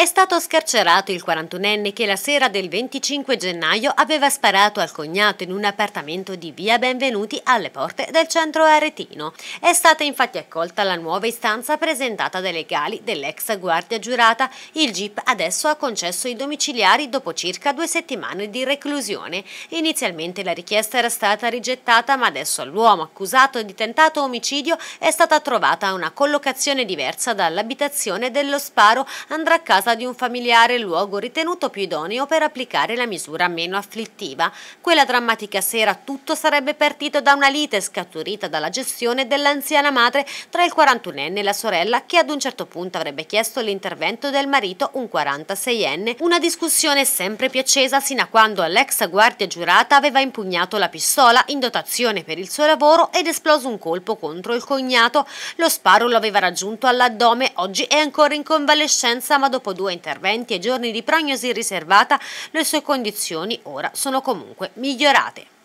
È stato scarcerato il 41enne che la sera del 25 gennaio aveva sparato al cognato in un appartamento di via Benvenuti alle porte del centro aretino. È stata infatti accolta la nuova istanza presentata dai legali dell'ex guardia giurata. Il GIP adesso ha concesso i domiciliari dopo circa due settimane di reclusione. Inizialmente la richiesta era stata rigettata ma adesso all'uomo accusato di tentato omicidio è stata trovata una collocazione diversa dall'abitazione dello sparo. Andrà a casa casa di un familiare, luogo ritenuto più idoneo per applicare la misura meno afflittiva. Quella drammatica sera tutto sarebbe partito da una lite scaturita dalla gestione dell'anziana madre tra il 41enne e la sorella che ad un certo punto avrebbe chiesto l'intervento del marito, un 46enne. Una discussione sempre più accesa sino a quando l'ex guardia giurata aveva impugnato la pistola in dotazione per il suo lavoro ed esploso un colpo contro il cognato. Lo sparo lo aveva raggiunto all'addome, oggi è ancora in convalescenza ma dopo due interventi e giorni di prognosi riservata, le sue condizioni ora sono comunque migliorate.